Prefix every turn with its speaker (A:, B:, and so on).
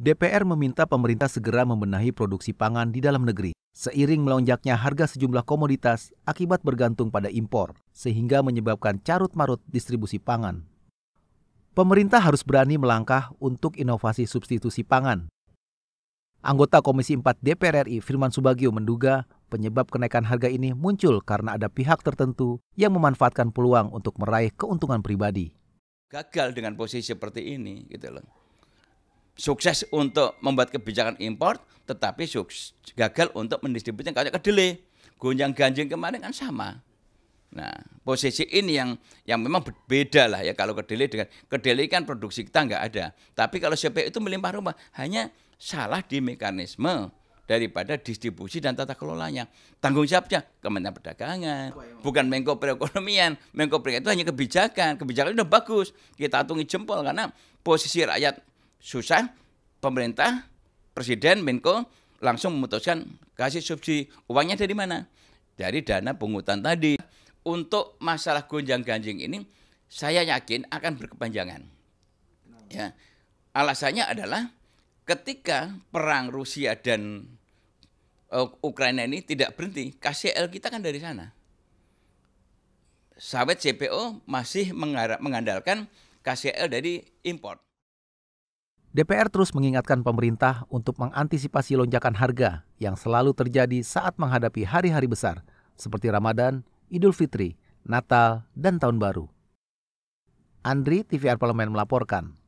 A: DPR meminta pemerintah segera membenahi produksi pangan di dalam negeri seiring melonjaknya harga sejumlah komoditas akibat bergantung pada impor sehingga menyebabkan carut-marut distribusi pangan. Pemerintah harus berani melangkah untuk inovasi substitusi pangan. Anggota Komisi 4 DPR RI Firman Subagio menduga penyebab kenaikan harga ini muncul karena ada pihak tertentu yang memanfaatkan peluang untuk meraih keuntungan pribadi.
B: Gagal dengan posisi seperti ini gitu loh sukses untuk membuat kebijakan impor, tetapi sukses, gagal untuk mendistribusikan kayak kedelai. Gonjang ganjing kemarin kan sama. Nah, posisi ini yang yang memang berbeda lah ya kalau kedelai dengan kedelai kan produksi kita nggak ada. Tapi kalau CPO itu melimpah rumah, hanya salah di mekanisme daripada distribusi dan tata kelolanya. Tanggung jawabnya Kementerian Perdagangan, bukan Menko Perekonomian. Menko Perekonomian itu hanya kebijakan. Kebijakan itu udah bagus. Kita tunggu jempol karena posisi rakyat susah, pemerintah, presiden, Menko langsung memutuskan kasih subsidi. Uangnya dari mana? Dari dana pungutan tadi. Untuk masalah gonjang-ganjing ini, saya yakin akan berkepanjangan. Ya. Alasannya adalah ketika perang Rusia dan eh, Ukraina ini tidak berhenti, KCL kita kan dari sana. Sawit CPO masih mengandalkan KCL dari import.
A: DPR terus mengingatkan pemerintah untuk mengantisipasi lonjakan harga yang selalu terjadi saat menghadapi hari-hari besar seperti Ramadan, Idul Fitri, Natal, dan Tahun Baru. Andri, TVR Parlemen melaporkan.